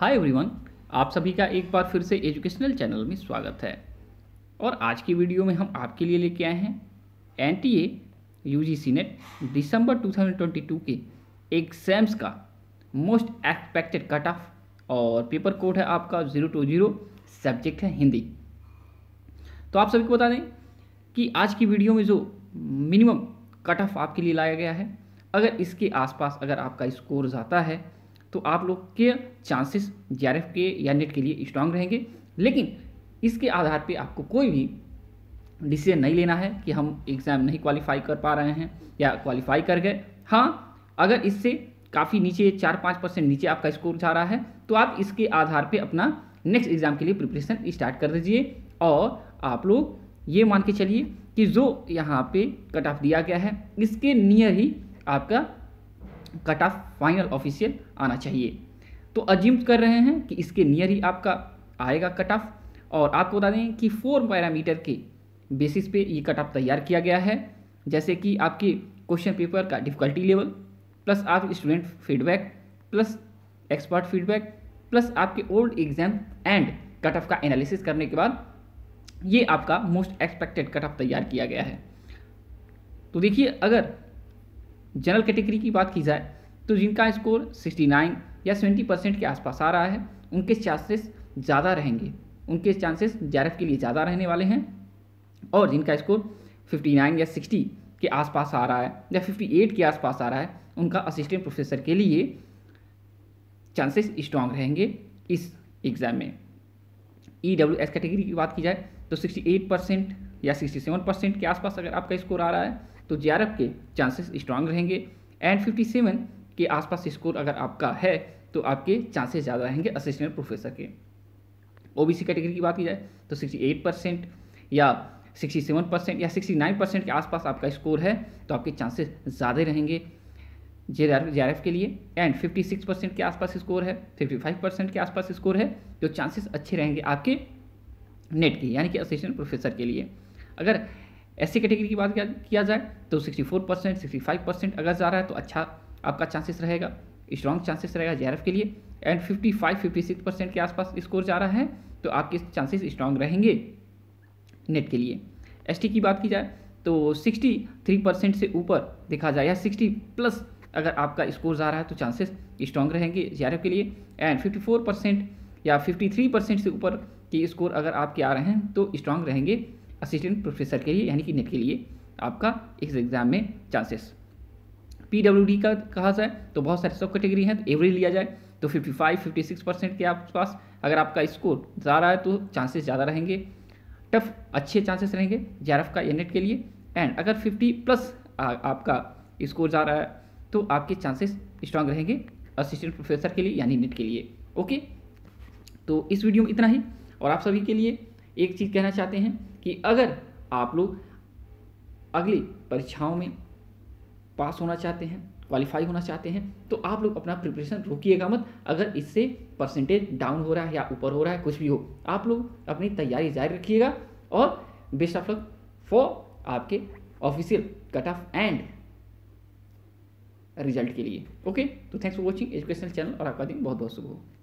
hi everyone आप सभी का एक बार फिर से एजुकेशनल चैनल में स्वागत है और आज की वीडियो में हम आपके लिए लेके आए हैं N T A U G C net दिसंबर 2022 के एग्जाम्स का मोस्ट एक्सपेक्टेड कट ऑफ और पेपर कोड है आपका ज़ीरो टू ज़ीरो सब्जेक्ट है हिंदी तो आप सभी को बता दें कि आज की वीडियो में जो मिनिमम कट ऑफ आपके लिए लाया गया है अगर इसके आसपास अगर आपका स्कोर जाता है तो आप लोग के चांसेस जे के या नेट के लिए स्ट्रांग रहेंगे लेकिन इसके आधार पे आपको कोई भी डिसीजन नहीं लेना है कि हम एग्ज़ाम नहीं क्वालिफाई कर पा रहे हैं या क्वालिफाई कर गए हाँ अगर इससे काफ़ी नीचे चार पाँच परसेंट नीचे आपका स्कोर जा रहा है तो आप इसके आधार पे अपना नेक्स्ट एग्ज़ाम के लिए प्रिपरेशन स्टार्ट कर दीजिए और आप लोग ये मान के चलिए कि जो यहाँ पे कट ऑफ दिया गया है इसके नियर ही आपका कट ऑफ फाइनल ऑफिशियल आना चाहिए तो अजीम कर रहे हैं कि इसके नियर ही आपका आएगा कट ऑफ और आपको बता दें कि फोर पैरामीटर के बेसिस पे ये कट ऑफ तैयार किया गया है जैसे कि आपके क्वेश्चन पेपर का डिफ़िकल्टी लेवल प्लस आप student feedback plus expert feedback plus आपके old exam and cut off का एनालिसिस करने के बाद ये आपका मोस्ट एक्सपेक्टेड कट ऑफ तैयार किया गया है तो देखिए अगर जनरल कैटेगरी की बात की जाए तो जिनका स्कोर 69 या 70 परसेंट के आसपास आ रहा है उनके चांसेस ज़्यादा रहेंगे उनके चांसेस जैरफ के लिए ज़्यादा रहने वाले हैं और जिनका स्कोर 59 या 60 के आसपास आ रहा है या 58 के आसपास आ रहा है उनका असिस्टेंट प्रोफेसर के लिए चांसेस स्ट्रांग रहेंगे इस एग्ज़ाम में ई डब्ल्यू एस कैटेगरी की बात की जाए तो सिक्सटी परसेंट या 67 परसेंट के आसपास अगर आपका स्कोर आ रहा है तो जे के चांसेस स्ट्रांग रहेंगे एंड 57 के आसपास स्कोर अगर आपका है तो आपके चांसेस ज़्यादा रहेंगे असिस्टेंट प्रोफेसर के ओबीसी कैटेगरी की बात की जाए तो 68 परसेंट या 67 परसेंट या 69 परसेंट के आसपास आपका स्कोर है तो आपके चांसेस ज़्यादा रहेंगे जे आर के लिए एंड 56 परसेंट के आसपास स्कोर है 55 परसेंट के आसपास स्कोर है तो चांसेस अच्छे रहेंगे आपके नेट के यानी कि असिस्टेंट प्रोफेसर के लिए अगर एस कैटेगरी की बात किया जाए तो 64 परसेंट सिक्सटी परसेंट अगर जा रहा है तो अच्छा आपका चांसेस रहेगा स्ट्रॉन्ग चांसेस रहेगा जे के लिए एंड 55 56 परसेंट के आसपास स्कोर जा रहा है तो आपके चांसेस स्ट्रांग रहेंगे नेट के लिए एस की बात की जाए तो 63 परसेंट से ऊपर देखा जाए या 60 प्लस अगर आपका स्कोर जा रहा है तो चांसेस स्ट्रांग रहेंगे जे के लिए एंड 54 परसेंट या 53 परसेंट से ऊपर के स्कोर अगर आपके आ रहे हैं तो स्ट्रांग रहेंगे असिस्टेंट प्रोफेसर के लिए यानी कि नेट के लिए आपका इस एग्ज़ाम में चांसेस पी डब्ल्यू डी का कहा जाए तो बहुत सारे सब कैटेगरी हैं तो एवरेज लिया जाए तो 55 56 परसेंट के आसपास पास अगर आपका स्कोर ज़्यादा है तो चांसेस ज़्यादा रहेंगे टफ अच्छे चांसेस रहेंगे जे का या नेट के लिए एंड अगर 50 प्लस आ, आपका स्कोर जा रहा है तो आपके चांसेस स्ट्रांग रहेंगे असिस्टेंट प्रोफेसर के लिए यानी नेट के लिए ओके तो इस वीडियो में इतना ही और आप सभी के लिए एक चीज़ कहना चाहते हैं कि अगर आप लोग अगली परीक्षाओं में पास होना चाहते हैं क्वालिफाई होना चाहते हैं तो आप लोग अपना प्रिपरेशन रोकिएगा मत अगर इससे परसेंटेज डाउन हो रहा है या ऊपर हो रहा है कुछ भी हो आप लोग अपनी तैयारी जारी रखिएगा और बेस्ट ऑफ लक फॉर आपके official cut off and result के लिए ओके तो thanks for watching educational channel और आपका दिन बहुत बहुत शुभ हो